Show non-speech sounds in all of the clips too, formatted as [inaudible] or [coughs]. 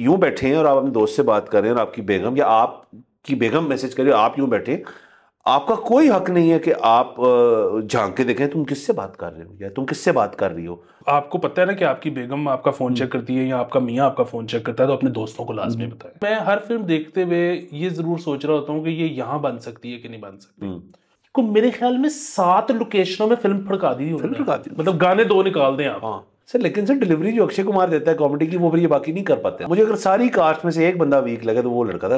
यूं बैठे हैं और आप अपने दोस्त से बात कर रहे हैं और आपकी बेगम या आपकी बेगम मैसेज करिए आप यूं बैठे आपका कोई हक नहीं है कि आप झांक के देखें तुम किससे बात कर रहे हो या तुम किससे बात कर रही हो आपको पता है ना कि आपकी बेगम आपका फोन चेक हम्म। करती है या आपका मियाँ आपका फोन चेक करता है तो अपने दोस्तों को लाजमी हम्म। बताए मैं हर फिल्म देखते हुए ये जरूर सोच रहा होता हूँ कि ये यहाँ बन सकती है कि नहीं बन सकती हम्म। को मेरे ख्याल में सात लोकेशनों में फिल्म फड़का दी फिल्म फड़का दी मतलब गाने दो निकाल दें आप हाँ सर लेकिन सर डिलीवरी जो अक्षय कुमार देता है कॉमेडी की वो फिर ये बाकी नहीं कर पाते मुझे अगर सारी कास्ट में से एक बंदा वीक लगा तो वो लड़का था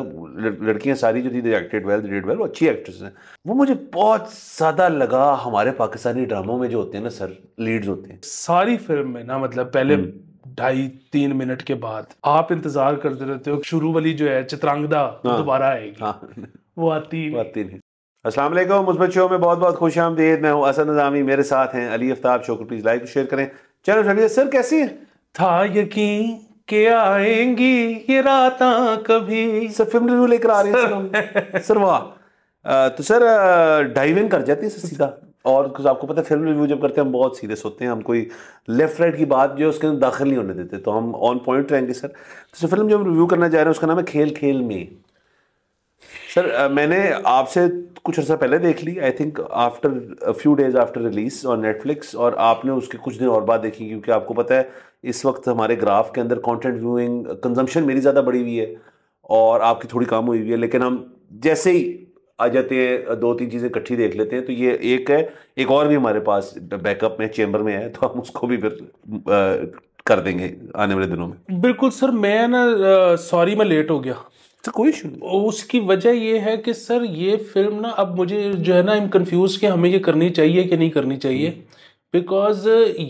लड़कियां सारी जो थी एक्टेड वेल डिड वेल वो अच्छी एक्ट्रेस हैं वो मुझे बहुत ज़्यादा लगा हमारे पाकिस्तानी ड्रामों में जो होते हैं ना सर लीड्स होते हैं सारी फिल्म में ना मतलब पहले हम्म। ढाई तीन मिनट के बाद आप इंतजार करते रहते हो शुरू वाली जो है चित्रांगदा हाँ। दोबारा आएगी हाँ। वो आती आती नहीं असलम मुस्बत शो में बहुत बहुत खुश आमदीद मैं हूँ असद नजामी मेरे साथ हैं अली आफ्ताब शो को प्लीज़ लाइक शेयर करें चलो चलिए सर कैसी है था यकीन के आएंगी ये रात कभी सर फिल्म रिव्यू लेकर आ रही हैं सर [laughs] वाह तो सर डाइव इन कर जाती है सीधा और कुछ आपको पता है फिल्म रिव्यू जब करते हैं हम बहुत सीरियस होते हैं हम कोई लेफ्ट राइट की बात जो है उसके अंदर दाखिल नहीं होने देते तो हम ऑन पॉइंट रहेंगे सर तो सर फिल्म जो हम रिव्यू करना चाह रहे हैं उसका नाम है खेल खेल में सर uh, मैंने आपसे कुछ अर्सा पहले देख ली I think after few days after release और नेटफ्लिक्स और आपने उसके कुछ दिन और बाद देखी क्योंकि आपको पता है इस वक्त हमारे ग्राफ के अंदर कंटेंट व्यूइंग कंजम्पशन मेरी ज़्यादा बढ़ी हुई है और आपकी थोड़ी कम हुई हुई है लेकिन हम जैसे ही आ जाते हैं uh, दो तीन चीज़ें इकट्ठी देख लेते हैं तो ये एक है एक और भी हमारे पास बैकअप में चेम्बर में है तो हम उसको भी फिर uh, कर देंगे आने वाले दिनों में बिल्कुल सर मैं ना सॉरी uh, मैं लेट हो गया तो कोई इशू नहीं उसकी वजह ये है कि सर ये फिल्म ना अब मुझे जो है ना आई कन्फ्यूज कि हमें ये करनी चाहिए कि नहीं करनी चाहिए बिकॉज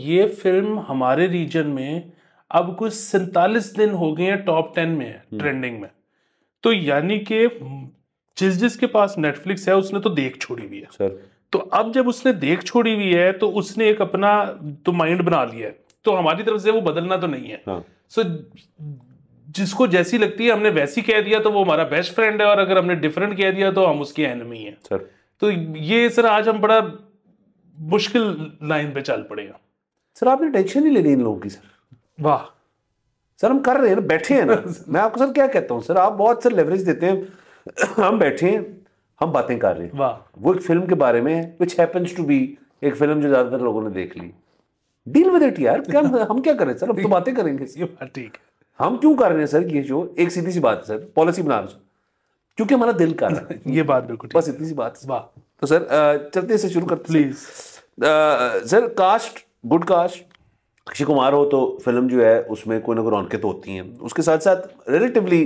ये फिल्म हमारे रीजन में अब कुछ सैतालीस दिन हो गए हैं टॉप टेन में ट्रेंडिंग हम्म। में तो यानी कि जिस जिसके पास नेटफ्लिक्स है उसने तो देख छोड़ी हुई है सर तो अब जब उसने देख छोड़ी हुई है तो उसने एक अपना तो माइंड बना लिया है तो हमारी तरफ से वो बदलना तो नहीं है सो हाँ. so, जिसको जैसी लगती है हमने वैसी कह दिया तो वो हमारा बेस्ट फ्रेंड है और अगर हमने डिफरेंट कह दिया तो हम उसकी एनमी हैं सर तो ये सर आज हम बड़ा मुश्किल लाइन पे चल पड़ेगा सर आपने टेंशन नहीं लेनी इन लोगों की सर वाह सर हम कर रहे हैं ना बैठे हैं ना [laughs] मैं आपको सर क्या कहता हूँ सर आप बहुत सर लेवरेज देते हैं [clears throat] हम बैठे हैं हम बातें कर रहे हैं वाह वो एक फिल्म के बारे में विच हैपन्स टू बी एक फिल्म जो ज्यादातर लोगों ने देख ली डील विद इट यार क्या हम क्या करें सर हम तो बातें करेंगे ठीक है हम क्यों कर रहे हैं सर ये जो एक सीधी सी बात है सर पॉलिसी बना रहे क्योंकि हमारा दिल कर रहा है [laughs] ये बात बिल्कुल बस इतनी सी बात वाह तो सर चलते से शुरू करते please sir cast good cast Akshay Kumar हो तो फिल्म जो है उसमें कोई ना कोई रौनकें तो होती हैं उसके साथ साथ रिलेटिवली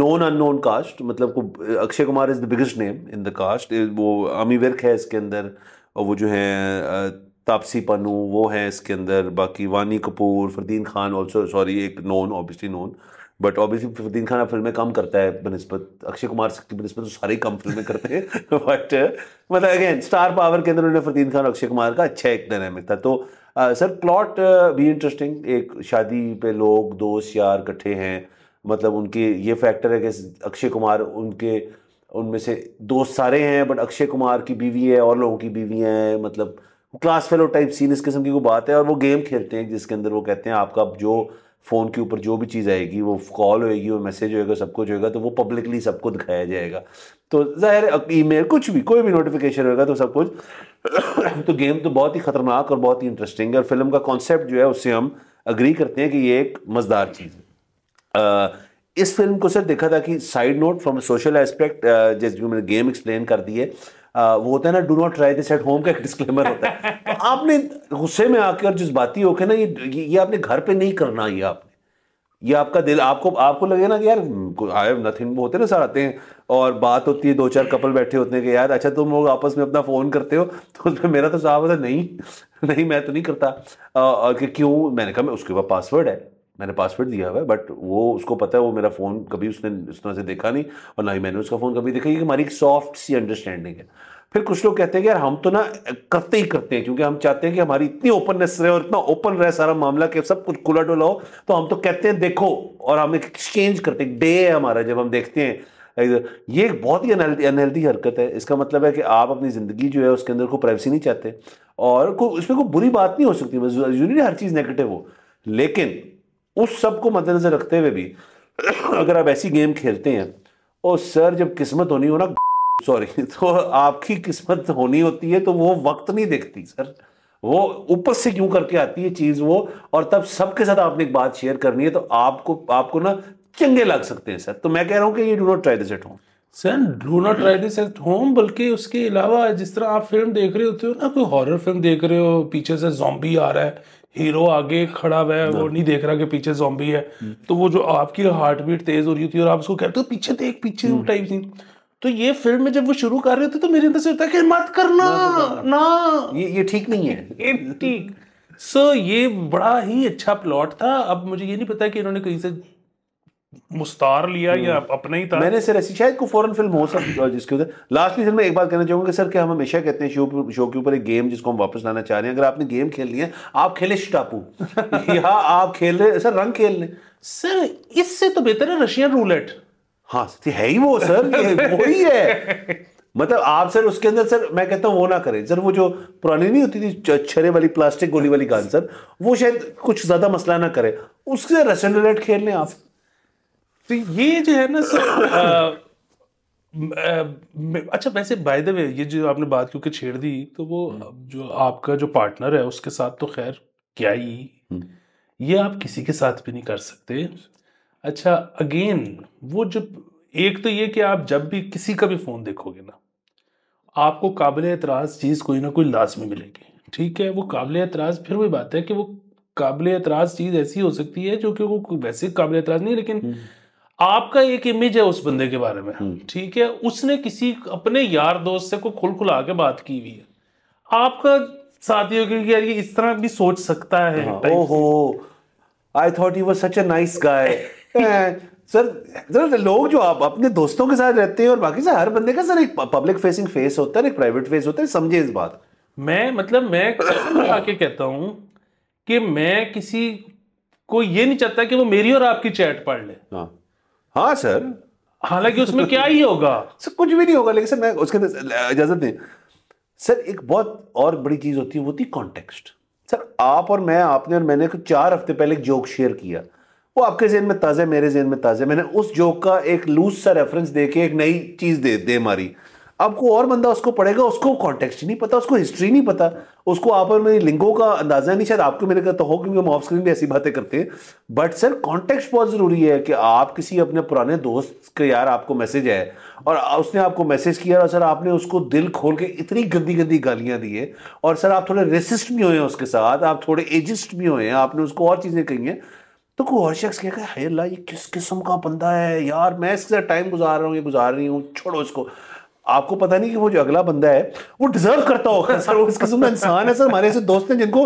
नॉन अननोन कास्ट मतलब Akshay Kumar is the biggest name in the cast वो अमी विर्क है इसके अंदर और वो जो है तापसी पन्नू वो हैं इसके अंदर बाकी वानी कपूर फरदीन खान ऑल्सो सॉरी एक known obviously known but obviously Fardeen Khan फिल्में कम करता है बनस्बत अक्षय कुमार की बनस्बत तो सारे कम फिल्में करते हैं बट [laughs] मतलब अगेन स्टार पावर के अंदर उन्होंने फरदीन खान और अक्षय कुमार का अच्छा एक डायनामिक था तो सर uh, प्लॉट uh, भी इंटरेस्टिंग एक शादी पे लोग दोस्त यार इकट्ठे हैं मतलब उनके ये फैक्टर है कि अक्षय कुमार उनके उनमें से दोस्त सारे हैं बट अक्षय कुमार की बीवी है और लोगों की बीवियाँ हैं मतलब क्लास फेलो टाइप सीन इस किस्म की कोई बात है और वो गेम खेलते हैं जिसके अंदर वो कहते हैं आपका जो फ़ोन के ऊपर जो भी चीज़ आएगी वो कॉल होएगी वो मैसेज होएगा सब कुछ होएगा तो वो पब्लिकली सबको दिखाया जाएगा तो ज़ाहिर ईमेल कुछ भी कोई भी नोटिफिकेशन होएगा तो सब कुछ [coughs] तो गेम तो बहुत ही ख़तरनाक और बहुत ही इंटरेस्टिंग है और फिल्म का कॉन्सेप्ट जो है उससे हम अग्री करते हैं कि ये एक मज़ेदार चीज़ है इस फिल्म को सर देखा था कि side note from social aspect जैसे मैंने गेम एक्सप्लेन कर दी है वो होता है ना do not try this at home का एक डिस्क्लेमर होता है [laughs] तो आपने गुस्से में आके और जज्बाती होके ना ये ये आपने घर पे नहीं करना ये आपने ये आपका दिल आपको आपको लगे ना कि यार आई हैव नथिंग होते ना सर आते हैं और बात होती है दो चार कपल बैठे होते हैं कि यार अच्छा तुम लोग आपस में अपना फ़ोन करते हो तो उसमें मेरा तो साहब होता नहीं [laughs] नहीं मैं तो नहीं करता और कि क्यों मैंने कहा मैं उसके पास पासवर्ड है मैंने पासवर्ड दिया हुआ है बट वो उसको पता है वो मेरा फ़ोन कभी उसने इस तरह से देखा नहीं और ना ही मैंने उसका फ़ोन कभी देखा कि हमारी सॉफ्ट सी अंडरस्टैंडिंग है फिर कुछ लोग कहते हैं कि यार हम तो ना करते ही करते हैं क्योंकि हम चाहते हैं कि हमारी इतनी ओपननेस रहे और इतना ओपन रहे सारा मामला कि सब कुछ खुला डुला हो तो हम तो कहते हैं देखो और हम एक्सचेंज करते हैं डे है हमारा जब हम देखते हैं ये एक बहुत ही अनहेल्दी अनहेल्दी हरकत है इसका मतलब है कि आप अपनी ज़िंदगी जो है उसके अंदर कोई प्राइवेसी नहीं चाहते और को इसमें कोई बुरी बात नहीं हो सकती हर चीज़ नेगेटिव हो लेकिन उस सब को मद्देनजर रखते हुए भी अगर आप ऐसी गेम खेलते हैं और सर जब किस्मत होनी हो ना सॉरी तो आपकी किस्मत होनी होती है तो वो वक्त नहीं देखती सर वो ऊपर से क्यों करके आती है चीज़ वो और तब सबके साथ आपने एक बात शेयर करनी है तो आपको आपको ना चंगे लग सकते हैं सर तो मैं कह रहा हूँ कि ये do not try this at home sir do not try this at home बल्कि उसके अलावा जिस तरह आप फिल्म देख रहे होते हो ना कोई हॉरर फिल्म देख रहे हो पीछे से जॉम्बी आ रहा है हीरो आगे खड़ा हुआ है वो हाँ। नहीं देख रहा कि पीछे जॉम्बी है हम्म। तो वो जो आपकी हार्ट बीट तेज हो रही थी और आप उसको कहते हो पीछे देख पीछे टाइप हम्म। थी तो ये फिल्म में जब वो शुरू कर रहे थे तो मेरे अंदर से होता है कि मत करना ना ये ये ठीक नहीं है [laughs] ये ठीक सो ये बड़ा ही अच्छा प्लॉट था अब मुझे ये नहीं पता कि इन्होंने कहीं से मुस्तार लिया या हम्म। अपने ही था मैंने सर ऐसी शायद को फॉरन फिल्म हो सकती जिसके उधर लास्टली सर मैं एक बात कहना चाहूंगा कि सर कि हम हमेशा कहते हैं शो शो के ऊपर एक गेम जिसको हम वापस लाना चाह रहे हैं अगर आपने गेम खेल लिया आप खेले स्टापू [laughs] या आप खेल रहे सर रंग खेल लें सर इससे तो बेहतर है रशियन रूलेट हाँ सर है ही वो सर [laughs] वो ही है मतलब आप सर उसके अंदर सर मैं कहता हूँ वो ना करें सर वो जो पुरानी नहीं होती थी छरे वाली प्लास्टिक गोली वाली गान सर वो शायद कुछ ज़्यादा मसला ना करे उसके रशियन रूलेट खेल लें आप तो ये जो है ना सर [coughs] अच्छा वैसे बाय द वे ये जो आपने बात क्योंकि छेड़ दी तो वो हम्म। जो आपका जो पार्टनर है उसके साथ तो खैर क्या ही हम्म। ये आप किसी के साथ भी नहीं कर सकते अच्छा अगेन वो जब एक तो ये कि आप जब भी किसी का भी फ़ोन देखोगे ना आपको काबिल एतराज़ चीज़ कोई ना कोई लाजमी मिलेगी ठीक है वो काबिल एतराज़ फिर वही बात है कि वो काबिल एतराज़ चीज़ ऐसी हो सकती है जो कि वो वैसे काबिल एतराज़ नहीं लेकिन हम्म। आपका एक इमेज है उस बंदे के बारे में हम्म। ठीक है उसने किसी अपने यार दोस्त से को खुल खुल के बात की हुई है आपका साथियों के यार ये इस तरह भी सोच सकता है हाँ, ओहो I thought you such a nice guy sir sir लोग जो आप अपने दोस्तों के साथ रहते हैं और बाकी सर हर बंदे का सर एक पब्लिक फेसिंग फेस होता है एक प्राइवेट फेस होता है समझे इस बात मैं मतलब मैं आके कहता हूं कि मैं किसी को ये नहीं चाहता कि वो मेरी और आपकी चैट पढ़ ले हाँ हाँ सर हालांकि उसमें क्या ही होगा सर कुछ भी नहीं होगा लेकिन सर मैं उसके अंदर इजाजत नहीं सर एक बहुत और बड़ी चीज होती है वो थी कॉन्टेक्स्ट सर आप और मैं आपने और मैंने चार हफ्ते पहले एक जोक शेयर किया वो आपके जहन में ताजे मेरे जेन में ताजे मैंने उस जोक का एक लूज सा रेफरेंस दे के एक नई चीज़ दे दे मारी अब को और बंदा उसको पढ़ेगा उसको कॉन्टेक्स्ट नहीं पता उसको हिस्ट्री नहीं पता उसको आप और मेरी लिंगों का अंदाजा नहीं शायद आपको मेरे तो हो क्योंकि हम ऑफ स्क्रीन भी ऐसी बातें करते हैं बट सर कॉन्टेक्स्ट बहुत ज़रूरी है कि आप किसी अपने पुराने दोस्त के यार आपको मैसेज आए और उसने आपको मैसेज किया और सर आपने उसको दिल खोल के इतनी गंदी गंदी गालियाँ दी है और सर आप थोड़े रेसिस्ट भी हुए हैं उसके साथ आप थोड़े एजिस्ट भी हुए हैं आपने उसको और चीज़ें कही हैं तो कोई और शख्स कहेगा हे अल्लाह ये किस किस्म का बंदा है यार मैं इसके साथ टाइम गुजार रहा हूँ ये गुजार रही हूँ छोड़ो इसको आपको पता नहीं कि वो जो अगला बंदा है वो डिजर्व करता होगा सर वो किस किस्म का इंसान है सर हमारे ऐसे दोस्त हैं जिनको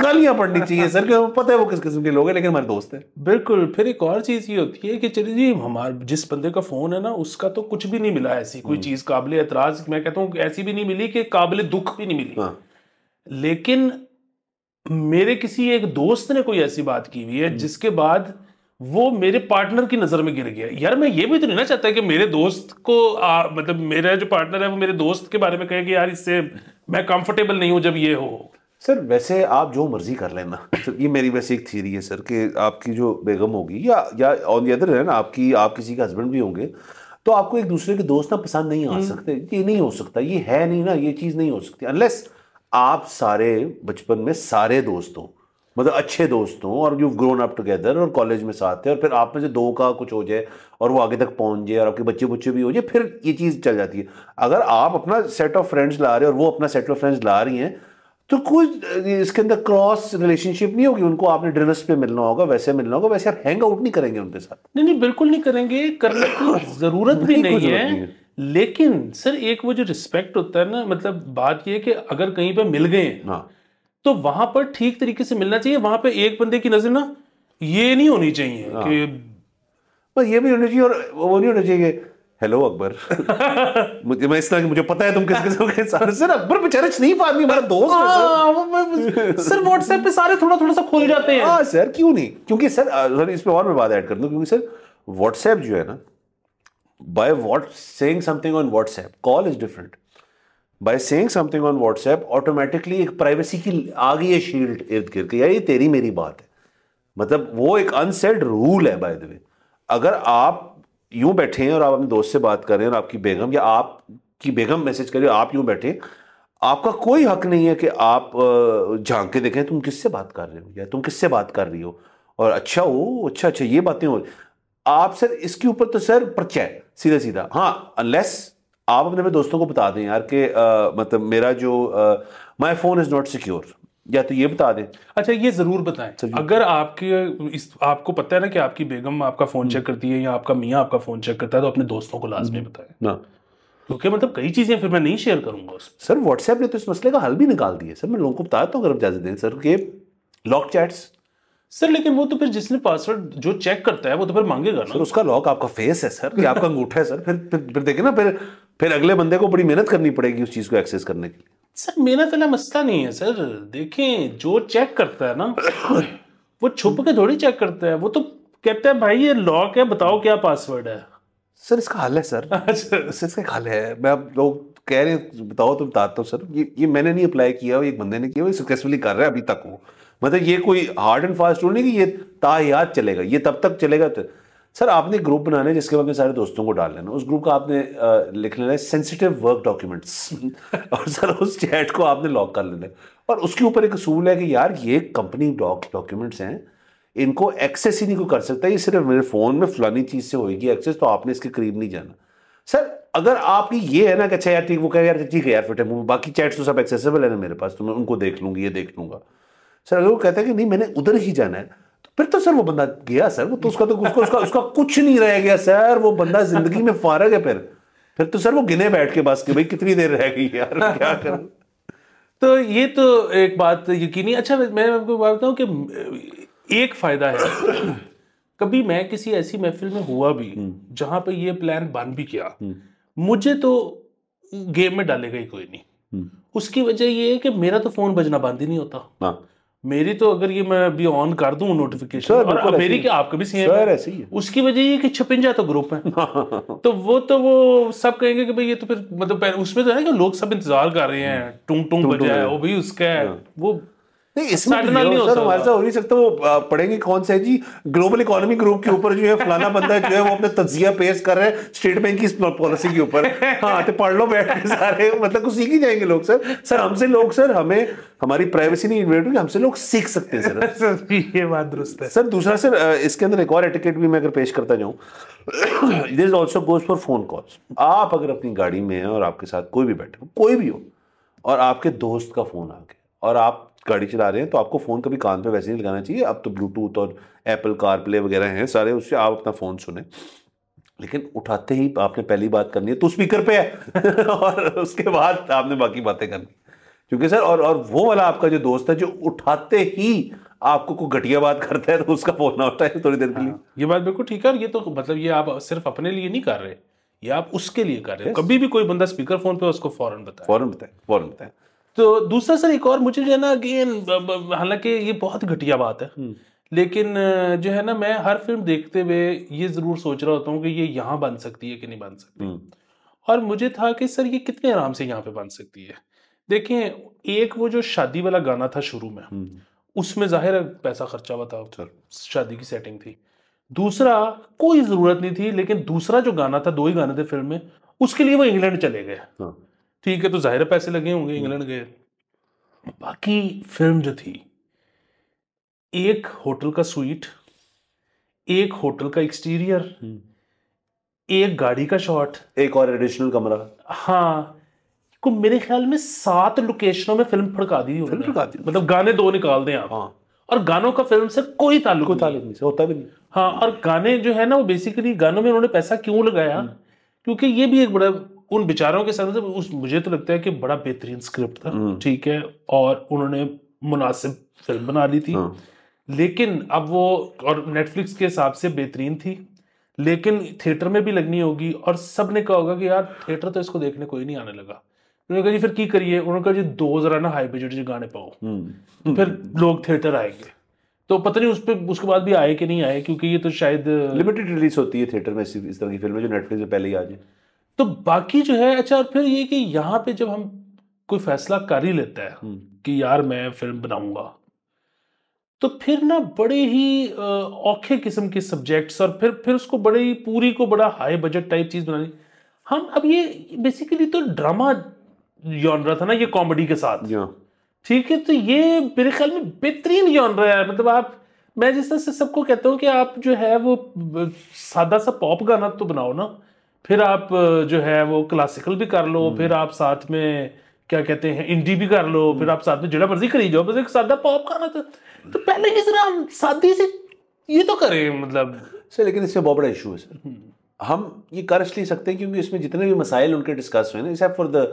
गालियां पढ़नी चाहिए सर कि पता है वो किस किस्म के लोग हैं लेकिन हमारे दोस्त हैं बिल्कुल फिर एक और चीज़ ये होती है कि चलिए जी हमारे जिस बंदे का फ़ोन है ना उसका तो कुछ भी नहीं मिला ऐसी कोई हम्म। चीज़ काबिल एतराज़ मैं कहता हूँ ऐसी भी नहीं मिली कि काबिल दुख भी नहीं मिली हाँ। लेकिन मेरे किसी एक दोस्त ने कोई ऐसी बात की हुई है हम्म। जिसके बाद वो मेरे पार्टनर की नज़र में गिर गया यार मैं ये भी तो नहीं ना चाहता कि मेरे दोस्त को आ, मतलब मेरा जो पार्टनर है वो मेरे दोस्त के बारे में कहे कि यार इससे मैं कंफर्टेबल नहीं हूँ जब ये हो सर वैसे आप जो मर्जी कर लेना सर ये मेरी वैसे एक थीरी है सर कि आपकी जो बेगम होगी या या ऑन दी अदर है ना आपकी आप किसी के हस्बैंड भी होंगे तो आपको एक दूसरे के दोस्त ना पसंद नहीं आ हम्म। सकते ये नहीं हो सकता ये है नहीं ना ये चीज़ नहीं हो सकती अनलेस आप सारे बचपन में सारे दोस्त हों मतलब अच्छे दोस्त हों और यू ग्रोन अप टुगेदर और कॉलेज में साथ है और फिर आप में से दो का कुछ हो जाए और वो आगे तक पहुंच जाए और आपके बच्चे बुच्चे भी हो जाए फिर ये चीज़ चल जाती है अगर आप अपना सेट ऑफ फ्रेंड्स ला रहे हैं और वो अपना सेट ऑफ फ्रेंड्स ला रही हैं तो कुछ इसके अंदर क्रॉस रिलेशनशिप नहीं होगी उनको आपने डिनर्स पे मिलना होगा वैसे मिलना होगा वैसे आप हैंग आउट नहीं करेंगे उनके साथ नहीं नहीं बिल्कुल नहीं करेंगे करने की जरूरत भी नहीं, नहीं है।, है लेकिन सर एक वो जो रिस्पेक्ट होता है ना मतलब बात ये कि अगर कहीं पे मिल गए हाँ तो वहां पर ठीक तरीके से मिलना चाहिए वहां पर एक बंदे की नजर ना ये नहीं होनी चाहिए हाँ। कि ये भी होनी चाहिए और वो नहीं होना चाहिए हेलो अकबर [laughs] मुझे मैं इस तरह मुझे पता है तुम किस किस्म के सारे सर अकबर बेचारा शरीफ आदमी हमारा दोस्त है हाँ, सर सर व्हाट्सएप पे सारे थोड़ा थोड़ा सा खोल जाते हैं हाँ सर क्यों नहीं क्योंकि सर सर इस पे और मैं बात ऐड कर दूँ क्योंकि सर व्हाट्सएप जो है ना by what saying something on WhatsApp call is different by saying something on WhatsApp automatically एक प्राइवेसी की आ गई है शील्ड इर्द गिर्द यार ये तेरी मेरी बात है मतलब वो एक अनसेड रूल है बाय द वे अगर आप यूं बैठे हैं और आप अपने दोस्त से बात कर रहे हैं और आपकी बेगम या आप की बेगम मैसेज करिए आप यूं बैठे आपका कोई हक नहीं है कि आप झांक के देखें तुम किससे बात कर रहे हो या तुम किससे बात कर रही हो और अच्छा हो अच्छा अच्छा ये बातें हो आप सर इसके ऊपर तो सर पर्चा है सीधा सीधा हाँ अनलेस आप अपने में दोस्तों को बता दें यार कि मतलब मेरा जो my phone is not secure या तो ये बता दें अच्छा ये ज़रूर बताएं अगर आपके इस आपको पता है ना कि आपकी बेगम आपका फ़ोन चेक हम्म। करती है या आपका मियाँ आपका फ़ोन चेक करता है तो अपने दोस्तों को लाजमी हम्म। बताए ना क्योंकि मतलब कई चीज़ें फिर मैं नहीं शेयर करूंगा उस सर व्हाट्सएप ने तो इस मसले का हल भी निकाल दिया सर मैं लोगों को बताया तो अगर आप इजाज़त दें सर के लॉक चैट्स सर लेकिन वो तो फिर जिसने पासवर्ड जो चेक करता है वो तो फिर मांगेगा ना सर उसका लॉक आपका फेस है सर कि आपका अंगूठा है सर फिर फिर, फिर देखे ना फिर फिर अगले बंदे को बड़ी मेहनत करनी पड़ेगी उस चीज़ को एक्सेस करने के लिए सर मेहनत वाला मसला नहीं है सर देखें जो चेक करता है ना वो छुप के थोड़ी चेक करता है वो तो कहते हैं भाई ये लॉक है बताओ क्या पासवर्ड है सर इसका हल है सर [laughs] अच्छा। सर इसका हल है मैं आप लोग कह रहे हैं बताओ तो बताता हूँ सर ये ये मैंने नहीं अप्लाई किया एक बंदे ने किया सक्सेसफुली कर रहा है अभी तक वो मतलब ये कोई हार्ड एंड फास्ट रूल नहीं कि ये तायात चलेगा ये तब तक चलेगा तो सर आपने ग्रुप बनाना है जिसके बाद सारे दोस्तों को डाल लेना उस ग्रुप का आपने लिख लेना है सेंसिटिव वर्क डॉक्यूमेंट्स और सर उस चैट को आपने लॉक कर लेना है और उसके ऊपर एक असूल है कि यार ये कंपनी डॉक्यूमेंट्स हैं इनको एक्सेस ही नहीं कोई कर सकता ये सिर्फ मेरे फ़ोन में फलानी चीज़ से होगी एक्सेस तो आपने इसके करीब नहीं जाना सर अगर आपकी ये है ना कि अच्छा यार ठीक वो कह यार ठीक है यार फिट है बाकी चैट्स तो सब एक्सेसिबल है ना मेरे पास तो मैं उनको देख लूँगी ये देख लूँगा सर अगर वो कहता है कि नहीं मैंने उधर ही जाना है फिर तो सर वो बंदा गया सर वो तो उसका तो उसका उसका उसका कुछ नहीं रह गया सर वो बंदा जिंदगी में फारग है फिर फिर तो सर वो गिने बैठ के बस के भाई कितनी देर रह गई यार क्या कर [laughs] तो ये तो एक बात यकीनी अच्छा मैं आपको बताता हूँ कि एक फायदा है [coughs] कभी मैं किसी ऐसी महफिल में हुआ भी हम्म। जहां पर ये प्लान बन भी किया हम्म। मुझे तो गेम में डालेगा ही कोई नहीं हम्म। उसकी वजह ये है कि मेरा तो फोन बजना बंद ही नहीं होता हाँ। मेरी तो अगर ये मैं अभी ऑन कर दू नोटिफिकेशन और मेरी क्या आपका भी सीएम सर ऐसी है उसकी वजह ये कि छपिंजा तो ग्रुप है [laughs] तो वो तो वो सब कहेंगे कि भाई ये तो फिर मतलब उसमें तो है कि लोग सब इंतजार कर रहे हैं टूंग टूंग बजाए वो भी उसका है हाँ। वो नहीं इसमें तो सर हमारे साथ हो नहीं सकता वो पढ़ेंगे कौन सा है जी ग्लोबल इकोनॉमी ग्रुप के ऊपर जो है फलाना बंदा जो है वो अपने तजिया पेश कर रहे हैं स्टेट बैंक की पॉलिसी के ऊपर हाँ तो पढ़ लो बैठ के सारे मतलब कुछ सीख ही जाएंगे लोग सर सर हमसे लोग सर हमें हमारी प्राइवेसी नहीं इन्वेट हुई हमसे लोग सीख सकते हैं सर [laughs] सर ये बात दुरुस्त है सर दूसरा सर इसके अंदर एक और एटिकेट भी मैं अगर पेश करता जाऊँ this also goes for phone calls आप अगर अपनी गाड़ी में हैं और आपके साथ कोई भी बैठे कोई भी हो और आपके दोस्त का फोन आ गया और आप गाड़ी चला रहे हैं तो आपको फ़ोन कभी कान पे वैसे नहीं लगाना चाहिए अब तो ब्लूटूथ और एप्पल कार प्ले वगैरह हैं सारे उससे आप अपना फ़ोन सुने लेकिन उठाते ही आपने पहली बात करनी है तो स्पीकर पे है [laughs] और उसके बाद आपने बाकी बातें करनी क्योंकि सर और और वो वाला आपका जो दोस्त है जो उठाते ही आपको कोई घटिया बात करता है तो उसका फोन होता है थोड़ी देर के लिए हाँ, ये बात बिल्कुल ठीक है ये तो मतलब ये आप सिर्फ अपने लिए नहीं कर रहे ये आप उसके लिए कर रहे हो कभी भी कोई बंदा स्पीकर फोन पे उसको फौरन बताए फौरन बताए फौरन बताए तो दूसरा सर एक और मुझे जो है ना अगेन हालांकि ये बहुत घटिया बात है हम्म। लेकिन जो है ना मैं हर फिल्म देखते हुए ये जरूर सोच रहा होता हूँ कि ये यहाँ बन सकती है कि नहीं बन सकती हम्म। और मुझे था कि सर ये कितने आराम से यहाँ पे बन सकती है देखें एक वो जो शादी वाला गाना था शुरू में हम्म। उसमें जाहिर पैसा खर्चा हुआ था शादी की सेटिंग थी दूसरा कोई ज़रूरत नहीं थी लेकिन दूसरा जो गाना था दो ही गाने थे फिल्म में उसके लिए वो इंग्लैंड चले गए हाँ। ठीक है तो जाहिर पैसे लगे होंगे इंग्लैंड गए बाकी फिल्म जो थी एक होटल का स्वीट एक होटल का एक्सटीरियर हम्म। एक गाड़ी का शॉट एक और एडिशनल कमरा हाँ को मेरे ख्याल में सात लोकेशनों में फिल्म फड़का दी फिल्म फड़का दी मतलब गाने दो निकाल दें आप हाँ और गानों का फिल्म से कोई ताल्लुक कोई ताल्लुक नहीं से होता भी नहीं हाँ और गाने जो है ना वो बेसिकली गानों में उन्होंने पैसा क्यों लगाया हम्म। क्योंकि ये भी एक बड़ा उन विचारों के साथ मतलब उस मुझे तो लगता है कि बड़ा बेहतरीन स्क्रिप्ट था हम्म। ठीक है और उन्होंने मुनासिब फिल्म बना ली थी हाँ। लेकिन अब वो और नेटफ्लिक्स के हिसाब से बेहतरीन थी लेकिन थिएटर में भी लगनी होगी और सब ने कहा होगा कि यार थिएटर तो इसको देखने कोई नहीं आने लगा उन्होंने कहा जी फिर की करिए उन्होंने कहा जी दो जरा ना हाई बजट गाने पाओ हम्म। तो फिर लोग थिएटर आएंगे तो पता नहीं उस पर उसके बाद भी आए कि नहीं आए क्योंकि ये तो शायद लिमिटेड रिलीज होती है थिएटर में इस तरह की फिल्म जो नेटफ्लिक्स पे पहले ही आ जाए तो बाकी जो है अच्छा फिर ये कि यहाँ पे जब हम कोई फैसला कर ही लेता है हम्म। कि यार मैं फिल्म बनाऊंगा तो फिर ना बड़े ही औखे किस्म के सब्जेक्ट्स और फिर फिर उसको बड़े ही पूरी को बड़ा हाई बजट टाइप चीज़ बनानी हम अब ये बेसिकली तो ड्रामा जॉनरा था ना ये कॉमेडी के साथ ठीक है तो ये मेरे ख्याल में बेहतरीन जॉनरा है मतलब आप मैं जिस तरह से सबको कहता हूँ कि आप जो है वो सादा सा पॉप गाना तो बनाओ ना फिर आप जो है वो क्लासिकल भी कर लो फिर आप साथ में क्या कहते हैं इंडी भी कर लो फिर आप साथ में जड़ा मर्जी खरीद जाओ बस एक सादा पॉप करना था तो पहले ही जरा सादी से ये तो करें मतलब सर लेकिन इससे बहुत बड़ा इशू है सर हम्म। हम ये कर इसलिए सकते हैं क्योंकि इसमें जितने भी मसाइल उनके डिस्कस हुए ना except for the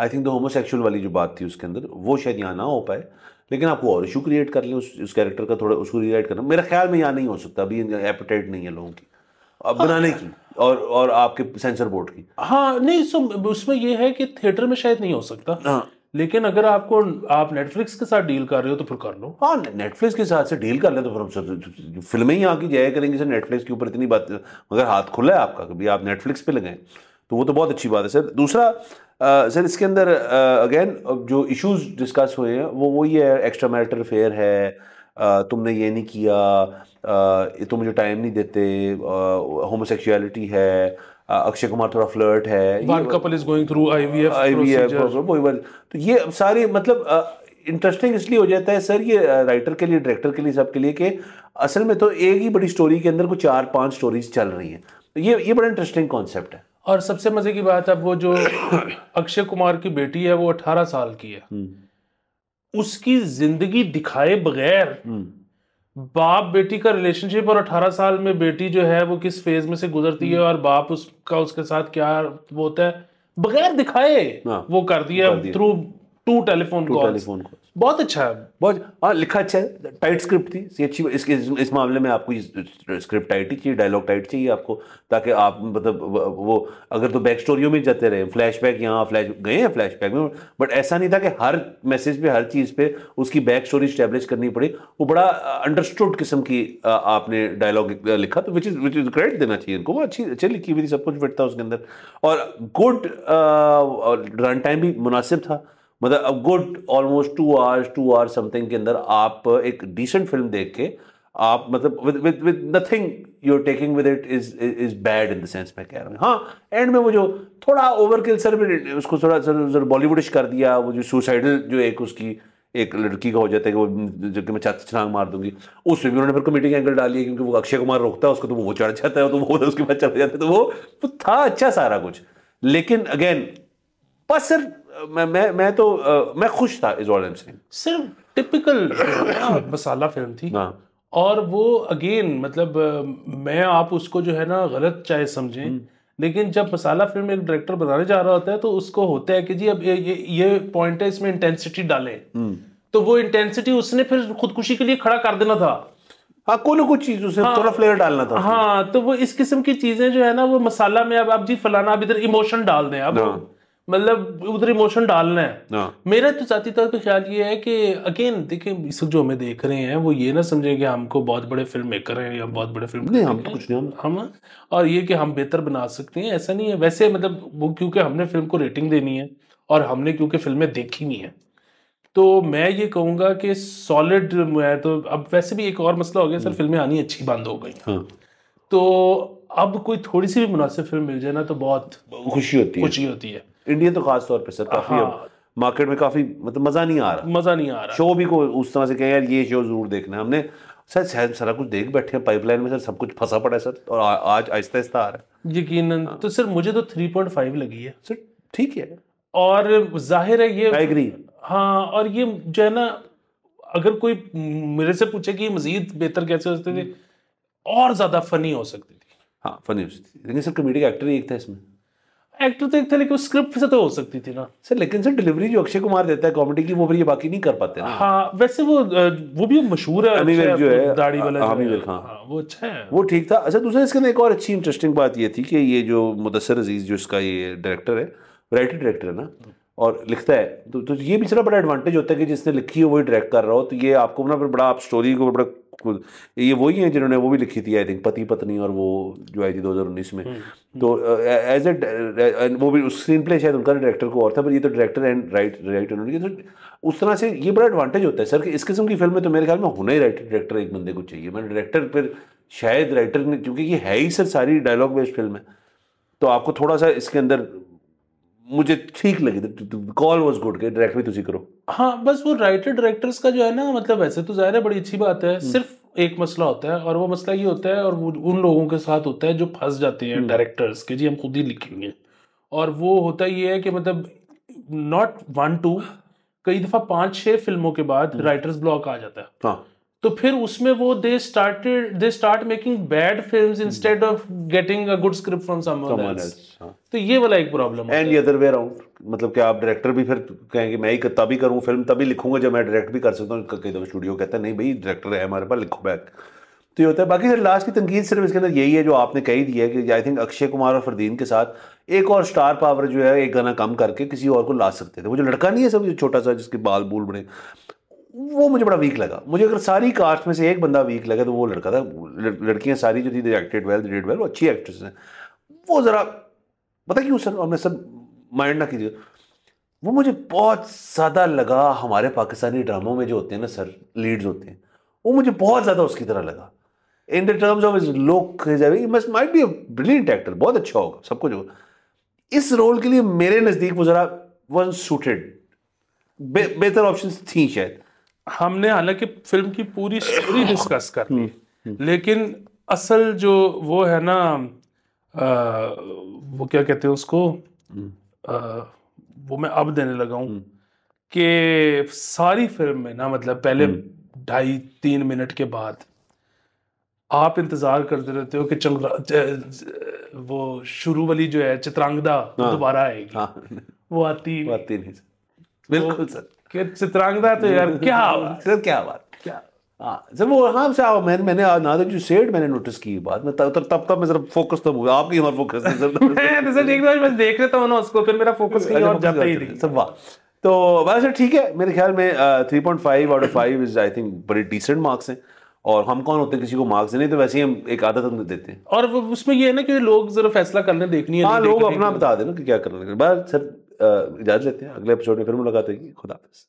I think the homosexual वाली जो बात थी उसके अंदर वो शायद यहाँ ना हो पाए लेकिन आपको और इशू क्रिएट कर लें उस उस कैरेक्टर का थोड़ा उसको रिएक्ट करना मेरा ख्याल में यहाँ नहीं हो सकता अभी एपिटाइट नहीं है लोगों की बनाने की और और आपके सेंसर बोर्ड की हाँ नहीं सो उसमें यह है कि थिएटर में शायद नहीं हो सकता हाँ लेकिन अगर आपको आप नेटफ्लिक्स के साथ डील कर रहे हो तो फिर कर लो हाँ नेटफ्लिक्स के साथ से डील कर ले तो फिर हम फिल्में ही आके जाया करेंगे सर नेटफ्लिक्स के ऊपर इतनी बात मगर हाथ खुला है आपका कभी आप नेटफ्लिक्स पे लगाएं तो वो तो बहुत अच्छी बात है सर दूसरा आ, सर इसके अंदर अगेन जो इश्यूज डिस्कस हुए हैं वो वही है एक्स्ट्रा मैरिटल अफेयर है तुमने ये नहीं किया तुम मुझे टाइम नहीं देते होमोसेक्सुअलिटी है अक्षय कुमार थोड़ा फ्लर्ट है तो ये सारे मतलब इंटरेस्टिंग इसलिए हो जाता है सर ये राइटर के लिए डायरेक्टर के लिए सबके लिए कि असल में तो एक ही बड़ी स्टोरी के अंदर कुछ चार पांच स्टोरीज चल रही हैं तो ये ये बड़ा इंटरेस्टिंग कॉन्सेप्ट है और सबसे मज़े की बात है वो जो [coughs] अक्षय कुमार की बेटी है वो अठारह साल की है हम्म। उसकी जिंदगी दिखाए बगैर हम्म। बाप बेटी का रिलेशनशिप और 18 साल में बेटी जो है वो किस फेज में से गुजरती है हम्म। और बाप उसका उसके साथ क्या वो होता है बगैर दिखाए हाँ। वो कर दिया थ्रू टू टेलीफोन कॉल बहुत अच्छा है बहुत हाँ लिखा अच्छा है टाइट स्क्रिप्ट थी सी अच्छी इस, इस, इस मामले में आपको स्क्रिप्ट टाइट ही चाहिए डायलॉग टाइट चाहिए आपको ताकि आप मतलब वो अगर तो बैक स्टोरियों में जाते रहे फ्लैश बैक यहाँ फ्लैश गए हैं फ्लैश बैक में बट ऐसा नहीं था कि हर मैसेज पे हर चीज़ पे उसकी बैक स्टोरी स्टैब्लिश करनी पड़ी वो बड़ा अंडरस्टूड किस्म की आपने डायलॉग लिखा तो which is which is great देना चाहिए इनको वो अच्छी अच्छी लिखी हुई थी सब कुछ फिट था उसके अंदर और गुड रन टाइम भी मुनासिब था मतलब अब good almost two hours two hours something के अंदर आप एक डिसेंट फिल्म देख के आप मतलब with with with nothing you are taking with it is is bad in the sense मैं कह रहा हूँ हाँ एंड में वो जो थोड़ा ओवरकिल सर में उसको थोड़ा सर बॉलीवुडिश कर दिया वो जो सुसाइडल जो एक उसकी एक लड़की का हो जाता है कि वो जो कि मैं छत छलांग मार दूंगी उसमें भी उन्होंने फिर कमेटी एंगल डाली है क्योंकि वो अक्षय कुमार रोकता है उसको तो वो चढ़ जाता है तो वो उसके बाद चढ़ जाता है तो वो तो था अच्छा सारा कुछ लेकिन अगेन बस सर मैं मैं मैं तो आ, मैं खुश था इस वाले से सिर्फ टिपिकल हाँ, मसाला फिल्म थी ना। हाँ। और वो अगेन मतलब मैं आप उसको जो है ना गलत चाहे समझें हम्म। लेकिन जब मसाला फिल्म एक डायरेक्टर बनाने जा रहा होता है तो उसको होता है कि जी अब ये ये, ये पॉइंट है इसमें इंटेंसिटी डालें हम्म। तो वो इंटेंसिटी उसने फिर खुदकुशी के लिए खड़ा कर देना था हाँ कोई ना कोई चीज उसे हाँ। थोड़ा फ्लेवर डालना था हाँ तो वो इस किस्म की चीजें जो है ना वो मसाला में अब आप जी फलाना अब इधर इमोशन डाल दें आप मतलब उधर इमोशन डालना है हाँ। मेरा तो जाती तौर पर ख्याल ये है कि अगेन देखिए इस जो हमें देख रहे हैं वो ये ना समझे कि हमको बहुत बड़े फिल्म मेकर हैं या बहुत बड़े फिल्म नहीं हम तो कुछ नहीं हम और ये कि हम बेहतर बना सकते हैं ऐसा नहीं है वैसे मतलब वो क्योंकि हमने फिल्म को रेटिंग देनी है और हमने क्योंकि फिल्में देखी नहीं है तो मैं ये कहूँगा कि सॉलिड मैं तो अब वैसे भी एक और मसला हो गया सर फिल्में हम्म। आनी अच्छी बंद हो गई हाँ। तो अब कोई थोड़ी सी भी मुनासिब फिल्म मिल जाए ना तो बहुत खुशी होती है खुशी होती है इंडियन तो खास तौर पर सर काफ़ी हाँ। मार्केट में काफ़ी मतलब मज़ा नहीं आ रहा मज़ा नहीं आ रहा शो भी को उस तरह से कहें यार ये शो ज़रूर देखना है हमने सर शायद सारा कुछ देख बैठे हैं पाइपलाइन में सर सब कुछ फंसा पड़ा है सर और आ, आज आहिस्ता आहिस्ता आ रहा है यकीन हाँ। तो सर मुझे तो थ्री पॉइंट फाइव लगी है सर ठीक है और जाहिर है ये एग्री हाँ और ये जो है ना अगर कोई मेरे से पूछे कि मजीद बेहतर कैसे हो सकते थे हम्म। और ज़्यादा फ़नी हो सकती थी हाँ फनी हो सकती थी लेकिन सर कमेडी एक्टर ही एक था इसमें एक्टर तो एक था लेकिन स्क्रिप्ट से तो हो सकती थी ना सर लेकिन सर डिलीवरी जो अक्षय कुमार देता है कॉमेडी की वो भी ये बाकी नहीं कर पाते ना हाँ वैसे वो वो भी मशहूर है अमीर अच्छा, जो है तो दाढ़ी वाला हाँ, अमीर खान हाँ। हाँ, वो अच्छा है वो ठीक था अच्छा दूसरा इसके अंदर एक और अच्छी इंटरेस्टिंग बात ये थी कि ये जो मुदसर अजीज जो इसका ये डायरेक्टर है राइटर डायरेक्टर है ना और लिखता है तो, तो ये भी चला बड़ा एडवांटेज होता है कि जिसने लिखी है वही डायरेक्ट कर रहा हो तो ये आपको ना बड़ा आप स्टोरी को बड़ा ये वही हैं जिन्होंने वो भी लिखी थी आई थिंक पति पत्नी और वो जो आई थी 2019 में हम्म, हम्म। तो एज ए वो भी उस स्क्रीन प्ले शायद उनका डायरेक्टर को और था पर ये तो डायरेक्टर एंड राइट राइटर उन्होंने तो उस तरह से ये बड़ा एडवांटेज होता है सर कि इस किस्म की फिल्म में तो मेरे ख्याल में होना ही राइटर डायरेक्टर एक बंदे को चाहिए मैंने डायरेक्टर फिर शायद राइटर ने क्योंकि ये है ही सर सारी डायलॉग बेस्ड फिल्म है तो आपको थोड़ा सा इसके अंदर मुझे ठीक लगी कॉल वॉज गुड के डायरेक्ट भी तुझी करो हाँ बस वो राइटर डायरेक्टर्स का जो है ना मतलब वैसे तो जाहिर है बड़ी अच्छी बात है हम्म। सिर्फ एक मसला होता है और वो मसला ये होता है और वो उन लोगों के साथ होता है जो फंस जाते हैं डायरेक्टर्स हम्म। के जी हम खुद ही लिखेंगे और वो होता ये है कि मतलब नॉट वन टू कई दफा पांच छह फिल्मों के बाद राइटर्स हम्म। ब्लॉक आ जाता है हाँ. तो फिर उसमें वो they started they start making bad films instead of getting a good script from someone else तो ये वाला एक प्रॉब्लम है and the other way around मतलब कि आप डायरेक्टर भी फिर कहेंगे मैं ही तभी करूं फिल्म तभी लिखूंगा जब मैं डायरेक्ट भी कर सकता हूं कई दफ़ा स्टूडियो कहता है नहीं भाई डायरेक्टर है हमारे पास लिखो बैक तो ये होता है बाकी सर लास्ट की तनकीद सिर्फ इसके अंदर यही है जो आपने कही दी है कि आई थिंक अक्षय कुमार और फरदीन के साथ एक और स्टार पावर जो है एक गाना कम करके किसी और को ला सकते थे वो जो लड़का नहीं है सब जो छोटा सा जिसके बाल बूल बने वो मुझे बड़ा वीक लगा मुझे अगर सारी कास्ट में से एक बंदा वीक लगा तो वो लड़का था लड़कियां सारी जो थी एक्टेड वेल डिड वेल वो अच्छी एक्ट्रेस हैं वो ज़रा पता क्यों सर हमने सब माइंड ना कीजिए वो मुझे बहुत ज़्यादा लगा हमारे पाकिस्तानी ड्रामों में जो होते हैं ना सर लीड्स होते हैं वो मुझे बहुत ज़्यादा उसकी तरह लगा in the terms of is look must might be brilliant actor बहुत अच्छा होगा सब कुछ होगा इस रोल के लिए मेरे नज़दीक वो ज़रा वन सूटेड बेहतर ऑप्शन थी शायद हमने हालांकि फिल्म की पूरी स्टोरी डिस्कस [coughs] कर ली हम्म, हम्म। लेकिन असल जो वो है ना आ, वो क्या कहते हैं उसको आ, हम्म। वो मैं अब देने लगा हूँ कि सारी फिल्म में ना मतलब पहले ढाई तीन मिनट के बाद आप इंतजार करते रहते हो कि चंग वो शुरू वाली जो है चित्रांगदा हाँ। दोबारा आएगी हाँ। वो आती वो आती नहीं तो बिल्कुल सर चित्रांगदा तो यार क्या [laughs] बात सर क्या बात सर हाँ, वो हाँ से आओ मैंने मैंने ना यू सेड मैंने नोटिस की बात मैं तब तब तब मैं जरा फोकस तो हुआ आपकी हमारा फोकस है सर मैं तो सर एक बार मैं देख लेता हूँ ना उसको फिर मेरा फोकस कहीं और अच्छा, जाता ही अच्छा, नहीं सर वाह तो सर अच्छा, ठीक है मेरे ख्याल में three point five out of five is I think बड़े डिसेंट मार्क्स हैं और हम कौन होते हैं किसी को मार्क्स नहीं तो वैसे ही हम एक आदत हम देते हैं और उसमें ये है ना कि लोग जरा फैसला करने देखनी है हाँ लोग अपना बता देना कि क्या करना बस सर इजाजत लेते हैं अगले एपिसोड में फिर मुलाकात होगी खुदाफिज